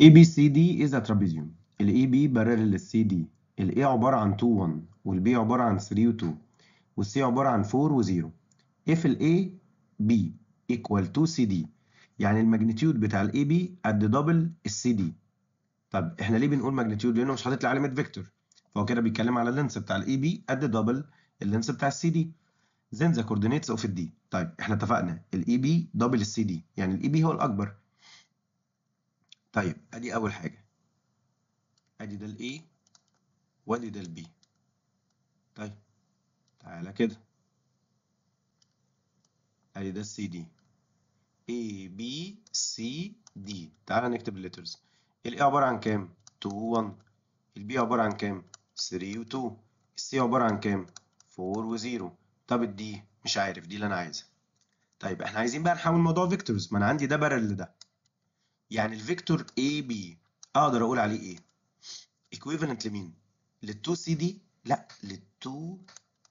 اي بي سي دي از ترابيزيوم الاي بي بارلل للسي دي الاي عباره عن 2 1 والبي عباره عن 3 و 2 والسي عباره عن 4 و0 if الاي بي equal to سي دي يعني الماجنتيود بتاع الاي بي قد دبل السي دي طب احنا ليه بنقول ماجنتيود لانه مش حاطط لي علامه فيكتور فهو كده بيتكلم على اللينس بتاع الاي بي قد دبل اللينس بتاع السي دي زين ذا كوردينيتس اوف D طيب احنا اتفقنا الاي بي دبل السي دي يعني الاي بي e هو الاكبر طيب ادي اول حاجه ادي ده الاي e وادي ده البي طيب تعالى كده ادي ده السي دي A B C D تعالى نكتب الليترز ال A e عبارة عن كام؟ 2 1 ال B عبارة عن كام؟ 3 و 2 ال C عبارة عن كام؟ 4 و0 طب الدي مش عارف دي اللي انا عايزها طيب احنا عايزين بقى نحول موضوع فيكتورز ما انا عندي ده بارل ده يعني الفيكتور اي بي اقدر اقول عليه ايه ايكويفالنت لمين لل2 سي دي لا لل2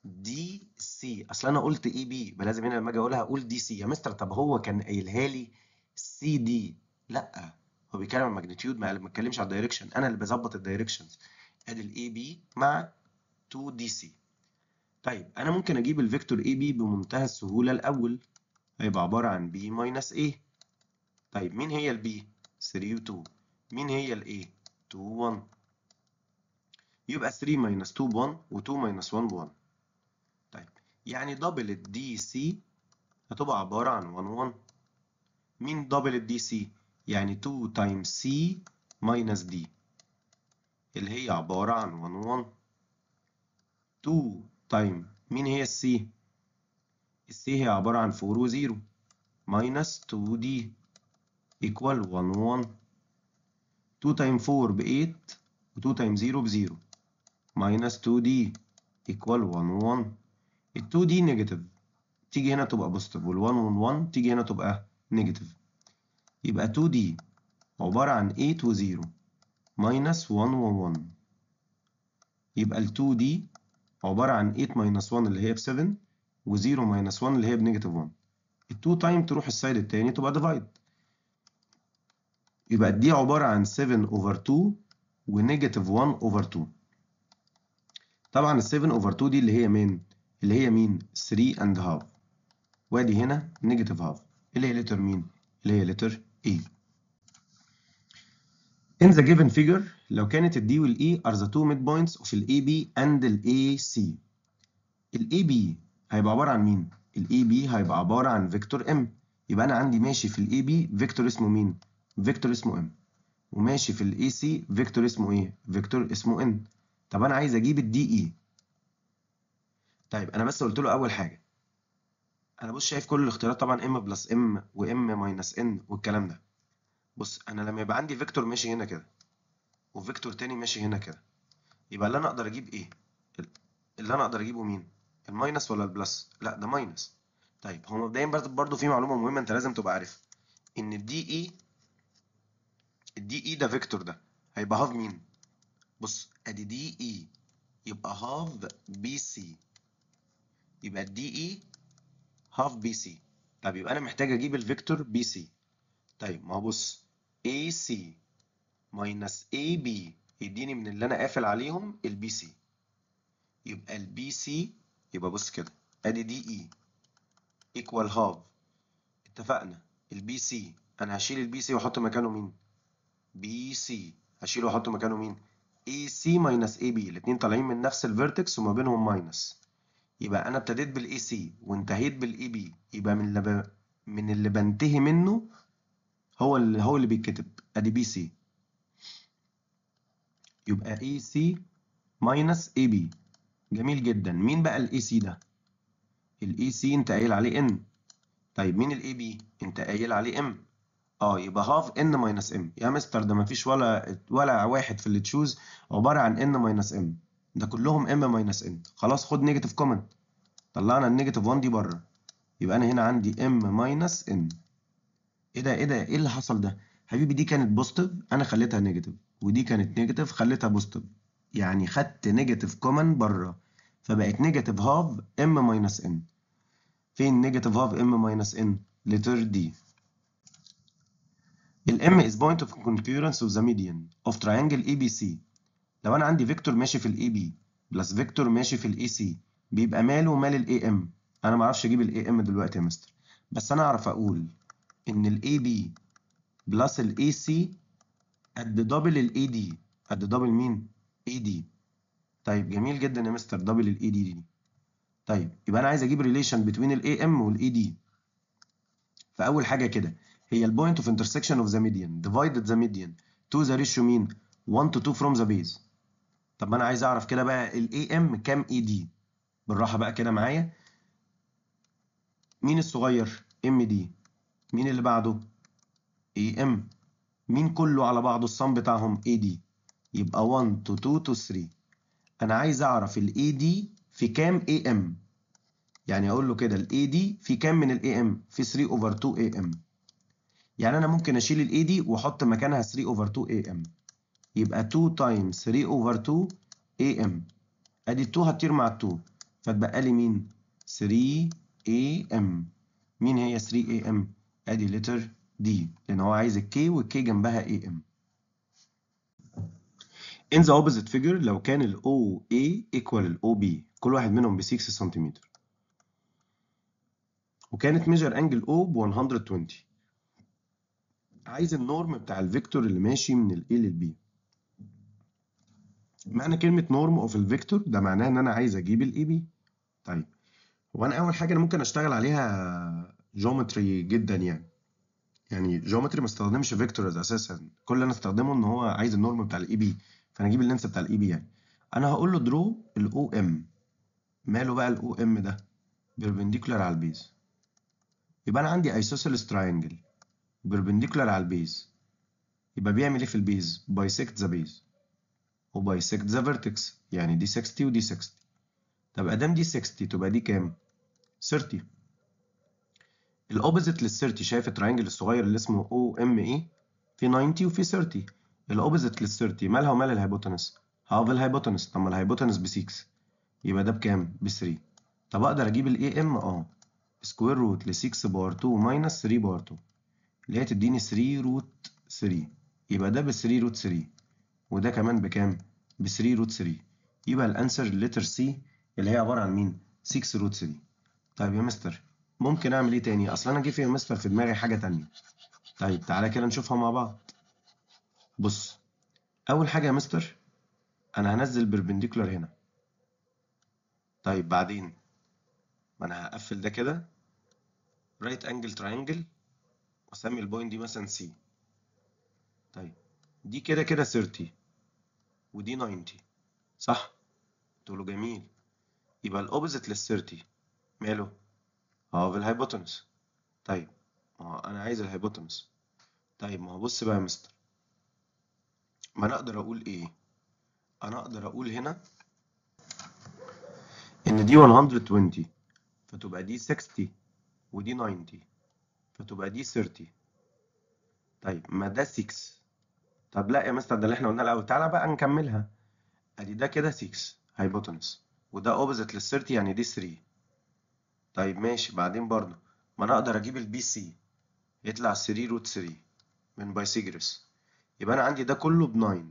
دي سي اصل انا قلت اي بي بلازم هنا لما اجي اقولها اقول دي سي يا مستر طب هو كان قايلها لي سي دي لا هو بيتكلم عن ماجنتيود ما بيتكلمش على الدايركشن انا اللي بظبط الدايركشنز ادي الاي بي مع 2 دي سي طيب أنا ممكن أجيب الفيكتور اي بي بمنتهى السهولة الأول هيبقى عبارة عن بي ماينس ايه طيب مين هي البي 3 و2 مين هي الايه 2 1 يبقى 3 ماينس 2 ب1 و2 ماينس 1 ب1 طيب يعني دبل الدي سي هتبقى عبارة عن 1 1 مين دبل الدي سي يعني 2 تايم سي ماينس دي اللي هي عبارة عن 1 1 2 تايم طيب، مين هي السي السي هي عبارة عن 4 و 0 ماينس 2 دي ايكوال 1 1 2 تايم 4 ب 8 و 2 تايم 0 ب 0 ماينس 2 دي ايكوال 1 1 2 دي نيجاتيف تيجي هنا تبقى بوستيف وال 1 و 1 تيجي هنا تبقى نيجاتيف يبقى 2 دي عبارة عن 8 و 0 ماينس 1 و 1 يبقى ال 2 دي عبارة عن 8 ماينس 1 اللي هي ب 7 و0 ماينس 1 اللي هي بنيجاتيف 1 ال2 تايم تروح السايد التاني تبقى ديفايد يبقى دي عبارة عن 7 اوفر 2 ونيجاتيف 1 اوفر 2 طبعا ال 7 اوفر 2 دي اللي هي مين اللي هي مين 3 اند هاف وادي هنا نيجاتيف هاف اللي هي لتر مين اللي هي لتر A e. In the given figure لو كانت ال D وال E are the two midpoints of ال AB and the AC ال AB هيبقى عبارة عن مين؟ ال AB هيبقى عبارة عن فيكتور M يبقى أنا عندي ماشي في ال AB فيكتور اسمه مين؟ فيكتور اسمه M وماشي في ال AC فيكتور اسمه إيه؟ فيكتور اسمه N طب أنا عايز أجيب ال DE طيب أنا بس قلت له أول حاجة أنا بص شايف كل الاختيارات طبعا M بلس M و M ماينس N والكلام ده بص انا لما يبقى عندي فيكتور ماشي هنا كده وفيكتور تاني ماشي هنا كده يبقى اللي انا اقدر اجيب ايه اللي انا اقدر اجيبه مين الماينس ولا البلس لا ده ماينس طيب هو مبدئيا برضه في معلومه مهمه انت لازم تبقى عارف ان الدي اي e، الدي اي e ده فيكتور ده هيبقى هاف مين بص ادي دي اي e يبقى هاف بي سي يبقى الدي اي هاف بي سي طب يبقى انا محتاج اجيب الفيكتور بي سي طيب ما هو بص AC ماينس AB يديني من اللي انا قافل عليهم البي سي يبقى البي سي يبقى بص كده ادي دي اي ايكوال هاف اتفقنا البي سي انا هشيل البي سي واحط مكانه مين بي هشيله واحط مكانه مين اي سي ماينس اي بي الاثنين طالعين من نفس الفيرتكس وما بينهم ماينس يبقى انا ابتديت بالاي سي وانتهيت بالاي بي يبقى من اللي من اللي بنتهي منه هو اللي هو اللي بيتكتب ادي بي سي يبقى اي سي ماينس اي بي جميل جدا مين بقى الاي سي ده الاي سي انت قايل عليه ان طيب مين الاي بي انت قايل عليه ام اه يبقى هاف ان ماينس ام يا مستر ده مفيش ولا ولا واحد في اللي تشوز عباره عن ان ماينس ام ده كلهم ام ماينس ان خلاص خد نيجاتيف كومنت طلعنا النيجاتيف 1 دي بره يبقى انا هنا عندي ام ماينس ان ايه ده ايه ده ايه اللي حصل ده حبيبي دي كانت بوزيتيف انا خليتها نيجاتيف ودي كانت نيجاتيف خليتها بوزيتيف يعني خدت نيجاتيف كومن بره فبقت نيجاتيف هاف ام ماينس ان فين نيجاتيف هاف ام ماينس ان لتر دي الام is point of concurrence of the median of triangle ABC لو انا عندي فيكتور ماشي في الاي بي بلس فيكتور ماشي في الاي سي بيبقى ماله ومال الاي ام انا ما اعرفش اجيب الاي ام دلوقتي يا مستر بس انا اعرف اقول ان الاي بي بلس الاي سي قد دبل الاي دي قد دبل مين؟ اي دي طيب جميل جدا يا مستر دبل الاي دي دي طيب يبقى انا عايز اجيب ريليشن بين الاي ام والاي دي فاول حاجه كده هي البوينت اوف انترسكشن اوف ذا ميديان ديفايدد ذا ميديان تو ذا ريشيو مين 1 تو 2 فروم ذا بيز طب ما انا عايز اعرف كده بقى الاي ام كام اي دي بالراحه بقى كده معايا مين الصغير ام دي مين اللي بعده اي ام مين كله على بعضه الصم بتاعهم اي دي يبقى 1 تو 2 تو 3 انا عايز اعرف الاي دي في كام اي ام يعني اقول له كده الاي دي في كام من الاي ام في 3 اوفر 2 اي ام يعني انا ممكن اشيل الاي دي واحط مكانها 3 اوفر 2 اي ام يبقى 2 تايم 3 اوفر 2 اي ام ادي ال2 هتطير مع ال2 فتبقى لي مين 3 اي ام مين هي 3 اي ام ادي لتر دي لان هو عايز الكي والكي جنبها اي ام in the opposite figure لو كان الاو OA equal الاو OB كل واحد منهم ب 6 سنتيمتر وكانت ميجر انجل O ب 120 عايز النورم بتاع الفيكتور اللي ماشي من ال A لل B معنى كلمة نورم اوف الفيكتور ده معناه ان انا عايز اجيب ال AB طيب وانا اول حاجة انا ممكن اشتغل عليها جيومتري جدا يعني يعني جيومتري ما استخدمش فيكتورز اساسا كل اللي انا استخدمه ان هو عايز النورم بتاع الاي بي e فانا اجيب اللينس بتاع الاي بي e يعني انا هقول له درو الاو ام ماله بقى الاو ام ده بيربنديكولار على البيز يبقى انا عندي ايسوسيلس تراينجل بيربنديكولار على البيز يبقى بيعمل ايه في البيز بايسكت ذا بيز وبايسكت ذا فيرتكس يعني دي 60 ودي 60 طب ادام دي 60 تبقى دي كام 30 الاوبوزيت لل 30 شايف الترينجل الصغير اللي اسمه او ام اي في 90 وفي 30 الاوبوزيت لل 30 مالها ومال الهايبوتنس هاف الهايبوتنس طب ما الهايبوتنس ب 6 يبقى ده بكام ب 3 طب اقدر اجيب الاي ام اه سكوير روت ل 6 باور 2 ماينس 3 باور 2 اللي هي تديني 3 روت 3 يبقى ده ب 3 روت 3 وده كمان بكام ب 3 روت 3 يبقى الانسر لتر سي اللي هي عباره عن مين 6 روت 3 طيب يا مستر ممكن اعمل ايه تاني اصل انا جه في مسفر في دماغي حاجه تانية طيب تعالى كده نشوفها مع بعض بص اول حاجه يا مستر انا هنزل بيربنديكولار هنا طيب بعدين ما انا هقفل ده كده رايت انجل تراينجل واسمي البوينت دي مثلا سي طيب دي كده كده 30 ودي 90 صح تقولوا جميل يبقى الاوبزيت لل 30 ماله اه في الهايبوتنس طيب ما انا عايز الهايبوتنس طيب ما هو بص بقى يا مستر ما انا اقدر اقول ايه انا اقدر اقول هنا ان دي 120 فتبقى دي 60 ودي 90 فتبقى دي 30 طيب ما ده 6 طب لا يا مستر ده اللي احنا قلناه الاول تعالى بقى نكملها ادي ده كده 6 هايبوتنس وده اوبزيت لل 30 يعني دي 3 طيب ماشي بعدين برضه ما انا اقدر اجيب البي سي يطلع 3 روت 3 من بايسيجرس يبقى انا عندي ده كله ب 9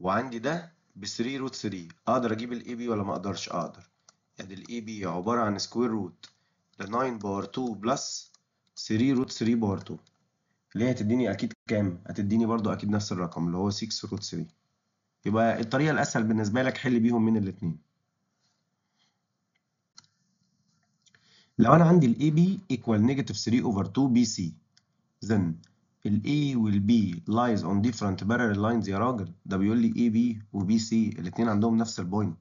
وعندي ده ب 3 روت 3 اقدر اجيب الاي بي ولا ما اقدرش اقدر يعني الاي بي عباره عن سكوير روت ل 9 باور 2 بلس 3 روت 3 باور 2 اللي هي هتديني اكيد كام هتديني برضو اكيد نفس الرقم اللي هو 6 روت 3 يبقى الطريقه الاسهل بالنسبه لك حل بيهم من الاثنين لو انا عندي الاي AB equal negative 3 over 2 BC then ذن A والبي لايز lies on different parallel lines يا راجل ده بيقول لي AB وبي سي الاتنين عندهم نفس البوينت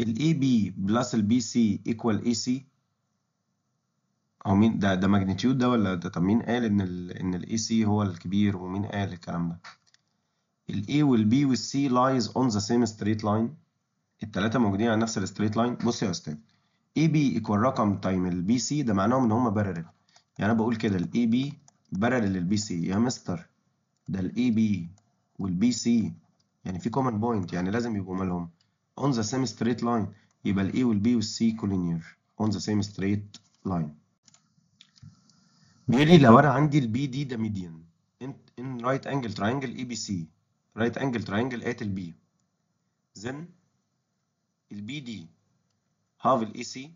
بي AB plus سي BC equal AC هو مين ده ده ماجنتيود ده ولا ده طب مين قال ان الـ ان الاي AC هو الكبير ومين قال الكلام ده الاي A والسي لايز اون ذا lies on the same straight line التلاتة موجودين على نفس الستريت لاين بص يا استاذ اي بي ايكوال رقم تايم البي سي ده معناه ان هما بارلل يعني انا بقول كده الاي بي بارلل للبي سي يا مستر ده الاي بي والبي سي يعني في كومن بوينت يعني لازم يبقوا مالهم اون ذا سيم ستريت لاين يبقى الاي والبي والسي كولينير اون ذا سيم ستريت لاين بيقول لي لو انا عندي البي دي ده ميديان ان رايت انجل تراينجل اي بي سي رايت انجل تراينجل ات البي then البي دي هاف الاي سي e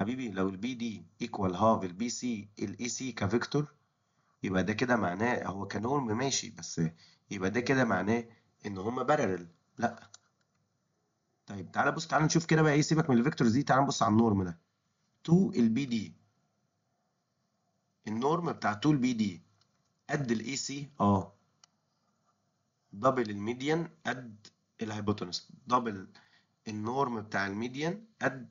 حبيبي لو البي دي ايكوال هاف البي سي الاي سي e كفيكتور يبقى ده كده معناه هو كنورم ماشي بس يبقى ده كده معناه ان هما بارلل لا طيب تعالى بص تعالى نشوف كده بقى ايه سيبك من الفيكتورز دي تعالى نبص على النورم ده 2 البي دي النورم بتاع 2 البي دي قد الاي سي اه دبل الميديان قد الهايبوتنس دبل النورم بتاع الميديان قد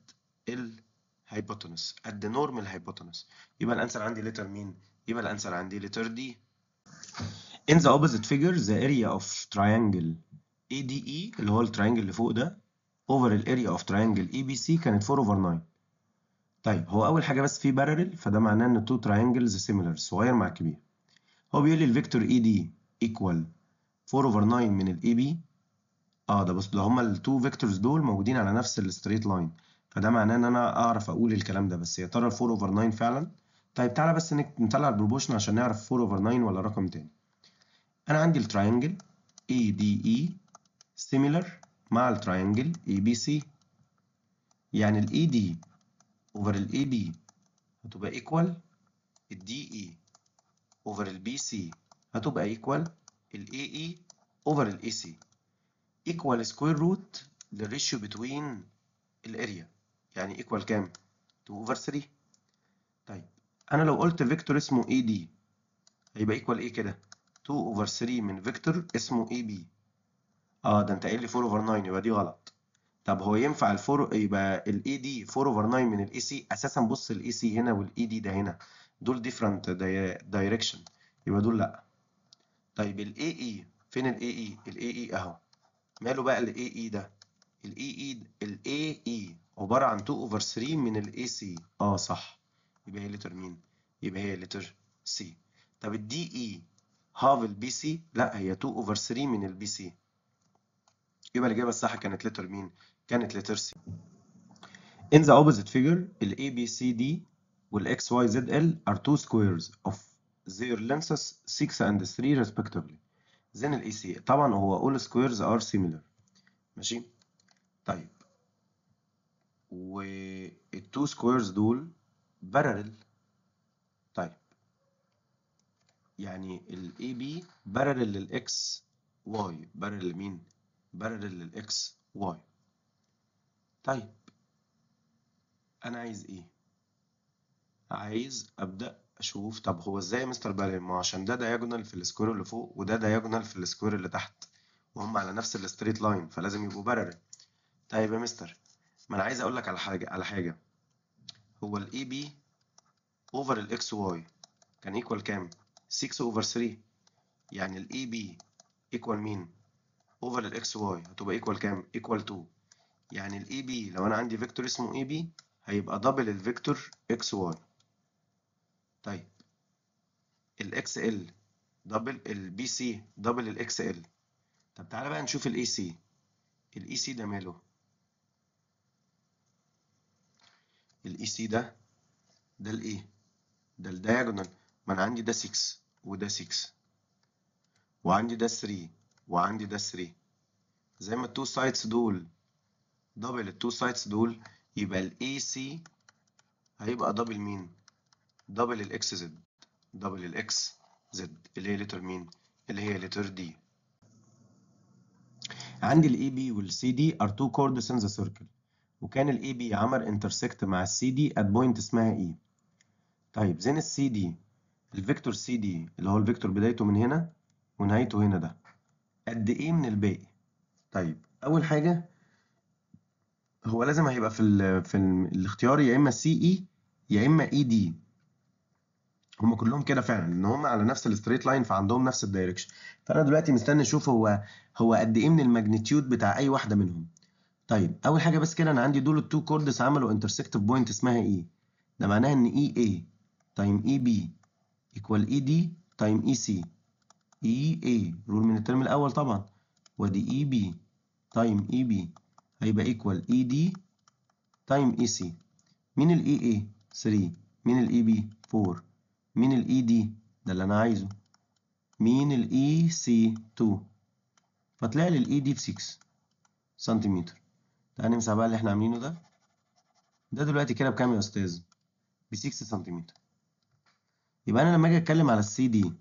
الهايبوتنس قد نورم الهايبوتنس يبقى الانسر عندي لتر مين؟ يبقى الانسر عندي لتر دي In the opposite figure the area of triangle ADE اللي هو الترينجل اللي فوق ده over الاريا اوف of اي بي سي كانت 4 over 9 طيب هو اول حاجه بس في بارلل فده معناه ان التو تريانجلز سيميلر صغير مع الكبير هو بيقول لي الفيكتور اي دي ايكوال 4 over 9 من الاي بي اه ده بص ده هما التو فيكتورز دول موجودين على نفس الستريت لاين فده معناه ان انا اعرف اقول الكلام ده بس يا ترى 4 اوفر 9 فعلا طيب تعالى بس نطلع البروبوشن عشان نعرف 4 اوفر 9 ولا رقم تاني انا عندي التراينجل اي دي اي سيميلر مع التراينجل اي بي سي يعني الاي دي اوفر الاي بي هتبقى ايكوال الدي اي اوفر البي سي هتبقى ايكوال الاي اي اوفر الاي سي equal square root ratio between الاريا يعني equal كام 2 over 3 طيب انا لو قلت فيكتور اسمه اي دي هيبقى equal ايه كده 2 over 3 من فيكتور اسمه اي بي اه ده انت قايل لي 4 over 9 يبقى دي غلط طب هو ينفع الفور يبقى الاي دي 4 over 9 من الاي سي اساسا بص الاي سي هنا والاي دي e ده هنا دول ديفرنت دايركشن يبقى دول لا طيب الاي اي e، فين الاي اي e؟ الاي اي اهو ماله بقى الاي اي e ده الاي اي e e الاي اي عباره عن 2 اوفر 3 من الاي سي اه صح يبقى هي لتر مين يبقى هي لتر سي طب الدي اي هاف البي سي لا هي 2 اوفر 3 من البي سي يبقى الاجابه الصح كانت لتر مين كانت لتر سي In the opposite figure الـ ABCD والـ XYZL are two squares of their lengths 6 and 3 respectively زين الاي سي طبعا هو all squares are similar ماشي طيب والتو سكويرز دول بارلل طيب يعني الاي بي بارلل للاكس واي بارلل لمين بارلل للاكس واي طيب انا عايز ايه عايز ابدا اشوف طب هو ازاي مستر بالين ما عشان ده دايجونال في السكوير اللي فوق وده دايجونال في السكوير اللي تحت وهم على نفس الستريت لاين فلازم يبقوا بارل طيب يا مستر ما انا عايز اقول لك على حاجه على حاجه هو الاي بي اوفر الاكس واي كان ايكوال كام 6 اوفر 3 يعني الاي بي ايكوال مين اوفر الاكس واي هتبقى ايكوال كام ايكوال 2 يعني الاي بي لو انا عندي فيكتور اسمه اي بي هيبقى دبل الفيكتور اكس واي طيب ال XL دبل ال BC دبل ال XL طب تعالى بقى نشوف ال AC ال AC ده ماله ال AC ده ده ال الايه ده ال diagonal ما انا عندي ده 6 وده 6 وعندي ده 3 وعندي ده 3 زي ما التو سايدز دول دبل التو سايدز دول يبقى ال AC هيبقى دبل مين دبل الاكس زد دبل الاكس زد اللي هي لتر مين؟ اللي هي لتر دي عندي الاي بي والسي دي ار تو كوردس ان ذا سيركل وكان الاي بي عمل انترسكت مع السي دي ات بوينت اسمها اي e. طيب زين السي دي الفيكتور سي دي اللي هو الفيكتور بدايته من هنا ونهايته هنا ده قد ايه من الباقي طيب اول حاجه هو لازم هيبقى في الـ في الـ الاختيار يا اما سي اي e يا اما اي e دي هم كلهم كده فعلا ان هم على نفس الستريت لاين فعندهم نفس الدايركشن فانا دلوقتي مستني اشوف هو هو قد ايه من الماجنتيود بتاع اي واحده منهم طيب اول حاجه بس كده انا عندي دول التو كوردس عملوا انترسكت بوينت اسمها اي ده معناها ان اي اي تايم اي بي ايكوال اي دي تايم اي سي اي اي رول من الترم الاول طبعا ودي اي بي تايم اي بي هيبقى ايكوال اي دي تايم اي سي مين الاي اي 3 مين الاي بي 4 مين الاي دي e ده اللي انا عايزه مين الاي سي 2 فطلع لي الاي دي ب 6 سنتيمتر تعالى نمسح بقى اللي احنا عاملينه ده ده دلوقتي كده بكام يا استاذ ب 6 سنتيمتر يبقى انا لما اجي اتكلم على السي دي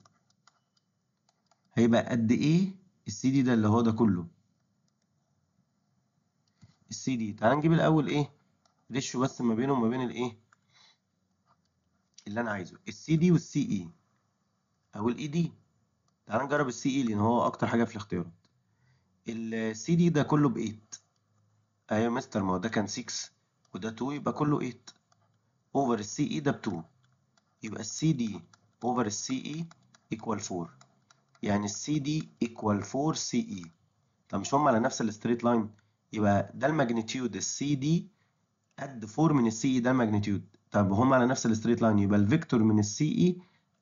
هيبقى قد ايه السي دي ده اللي هو ده كله السي دي تعال نجيب الاول ايه ريشو بس ما بينه وما بين الايه اللي انا عايزه السي دي والسي اي e او الاي دي e تعال نجرب السي اي e لان هو اكتر حاجه في الاختيارات السي دي ده كله ب 8 ايوه يا مستر ما هو ده كان 6 وده 2 يبقى كله 8 اوفر السي اي ده ب 2 يبقى السي دي اوفر السي اي ايكوال 4 يعني السي دي ايكوال 4 سي اي طب مش هم على نفس الستريت لاين يبقى ده الماجنتيود السي دي قد 4 من السي اي ده الماجنتيود طب هم على نفس الستريت لاين يبقى الفيكتور من السي اي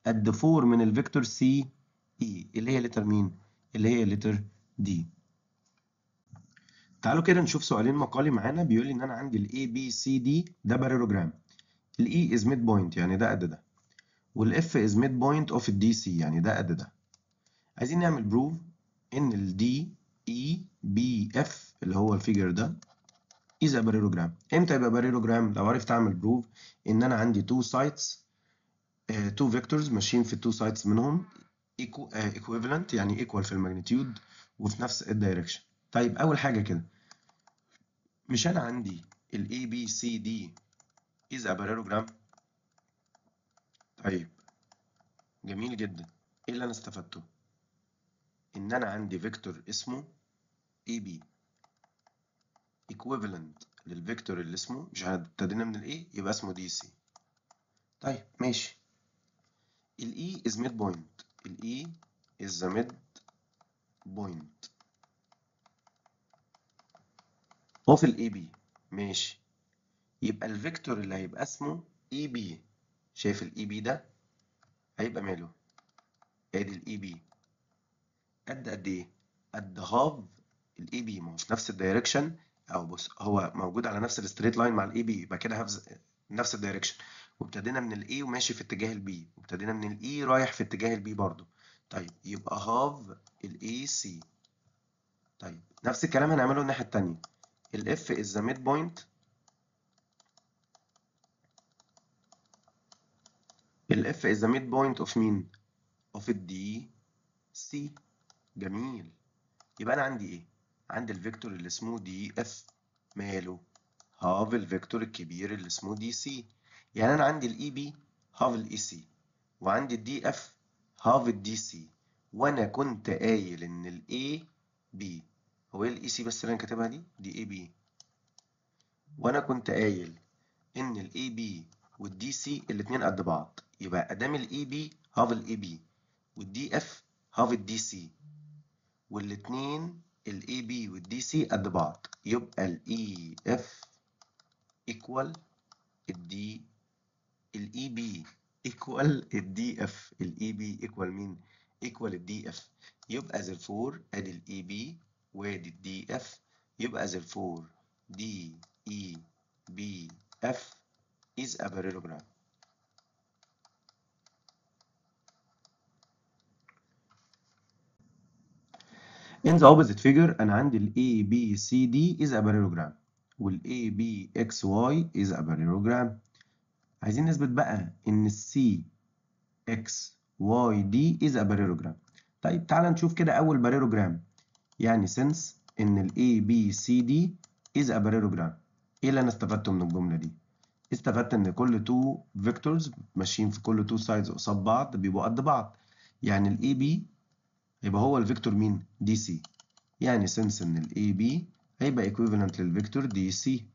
قد 4 من الفيكتور سي اي e، اللي هي لتر مين؟ اللي هي لتر دي. تعالوا كده نشوف سؤالين مقالي معانا بيقول لي ان انا عندي الاي بي سي دي ده باريلوجرام. الاي از ميد بوينت يعني ده قد ده. والاف از ميد بوينت اوف الدي سي يعني ده قد ده. عايزين نعمل بروف ان الدي اي بي اف اللي هو الفيجر ده از باريرو جرام امتى يبقى باريرو جرام لو عرفت اعمل بروف ان انا عندي تو سايتس تو فيكتورز ماشيين في two سايتس منهم ايكويفالنت آه، يعني ايكوال في الماجنتيود وفي نفس الدايركشن طيب اول حاجه كده مش انا عندي ال A B C D is a parallelogram طيب جميل جدا ايه اللي انا استفدته ان انا عندي فيكتور اسمه A B equivalent للفيكتور اللي اسمه مش هنبتدينا من الاي e، يبقى اسمه دي سي طيب ماشي الاي از ميد بوينت الاي از ميد بوينت وفي الاي بي ماشي يبقى الفيكتور اللي هيبقى اسمه اي e بي شايف الاي بي e ده هيبقى ماله ادي الاي بي قد قد ايه قد هاف الاي بي ما هو في نفس الدايركشن او بص هو موجود على نفس الستريت لاين مع الاي بي يبقى كده هفز نفس الدايركشن وابتدينا من الاي وماشي في اتجاه البي وابتدينا من الاي e رايح في اتجاه البي برضو طيب يبقى هاف الاي سي طيب نفس الكلام هنعمله الناحيه الثانيه الاف از ذا ميد بوينت الاف از ذا ميد بوينت اوف مين اوف الدي سي جميل يبقى انا عندي ايه عندي الفيكتور اللي اسمه دي اف ماله هاف الفيكتور الكبير اللي اسمه دي سي يعني انا عندي الاي بي هاف الاي سي وعندي الدي اف هاف الدي سي وانا كنت قايل ان الاي بي هو ايه الاي سي بس اللي انا كاتبها دي دي اي بي وانا كنت قايل ان الاي بي والدي سي الاتنين قد بعض يبقى ادام الاي بي هاف الاي بي والدي اف هاف الدي سي والاتنين الاي بي والدي DC قد بعض يبقى الاي اف ايكوال الدي e الاي بي ايكوال الدي اف الاي بي equal مين ايكوال الدي اف يبقى ذيرفور ادي الاي بي وادي الدي DF يبقى ذيرفور D E B F is a parallelogram In the opposite figure أنا عندي ال D is a parallelogram وال Y is a parallelogram عايزين نثبت بقى إن ال D is a parallelogram طيب تعالى نشوف كده أول parallelogram يعني since إن ال D is a parallelogram إيه اللي أنا استفدته من الجملة دي؟ استفدت إن كل تو فيكتورز ماشيين في كل تو سايدز قصاد بعض بيبقوا قد بعض يعني ال AB يبقى هو الفيكتور مين دي سي يعني سنس ان الاي بي هيبقى ايكويفالنت للفيكتور دي سي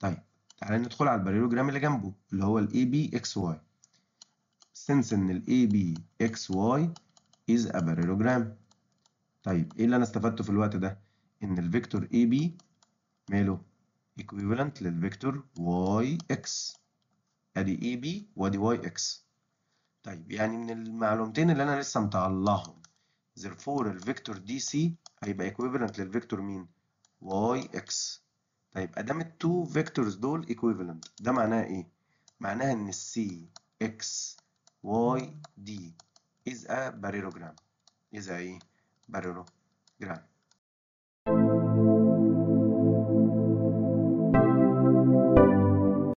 طيب تعالى ندخل على الباريلوجرام اللي جنبه اللي هو الاي بي اكس واي سنس ان الاي بي اكس واي از ا باريلوجرام طيب ايه اللي انا استفدته في الوقت ده ان الفيكتور اي بي ماله ايكويفالنت للفيكتور واي اكس ادي اي بي وادي واي اكس طيب يعني من المعلومتين اللي انا لسه مطلعهم therefore الفيكتور دي سي هيبقى equivalent للفيكتور مين واي اكس طيب ادام التو فيكتورز دول equivalent ده معناه ايه معناها ان السي اكس واي دي از ا باريلوجرام از ايه باريلوجرام